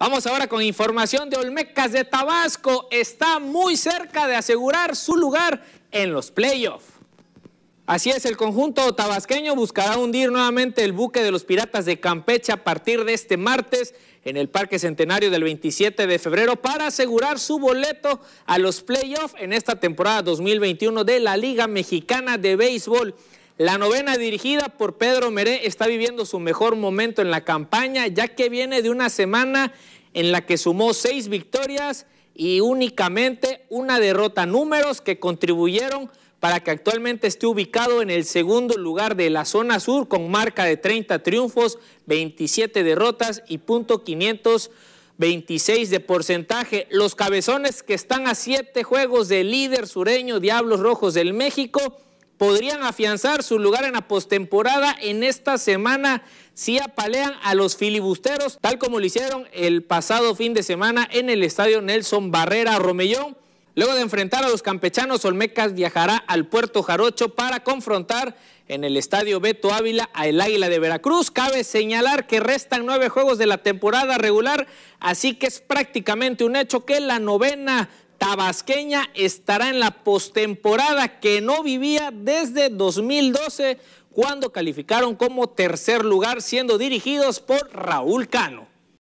Vamos ahora con información de Olmecas de Tabasco. Está muy cerca de asegurar su lugar en los playoffs. Así es, el conjunto tabasqueño buscará hundir nuevamente el buque de los piratas de Campeche a partir de este martes en el Parque Centenario del 27 de febrero para asegurar su boleto a los playoffs en esta temporada 2021 de la Liga Mexicana de Béisbol. La novena dirigida por Pedro Meré está viviendo su mejor momento en la campaña, ya que viene de una semana en la que sumó seis victorias y únicamente una derrota, números que contribuyeron para que actualmente esté ubicado en el segundo lugar de la zona sur con marca de 30 triunfos, 27 derrotas y punto 526 de porcentaje. Los cabezones que están a siete juegos del líder sureño Diablos Rojos del México podrían afianzar su lugar en la postemporada en esta semana si apalean a los filibusteros, tal como lo hicieron el pasado fin de semana en el estadio Nelson Barrera Romellón. Luego de enfrentar a los campechanos, Olmecas viajará al Puerto Jarocho para confrontar en el estadio Beto Ávila a el Águila de Veracruz. Cabe señalar que restan nueve juegos de la temporada regular, así que es prácticamente un hecho que la novena tabasqueña estará en la postemporada que no vivía desde 2012 cuando calificaron como tercer lugar siendo dirigidos por Raúl Cano.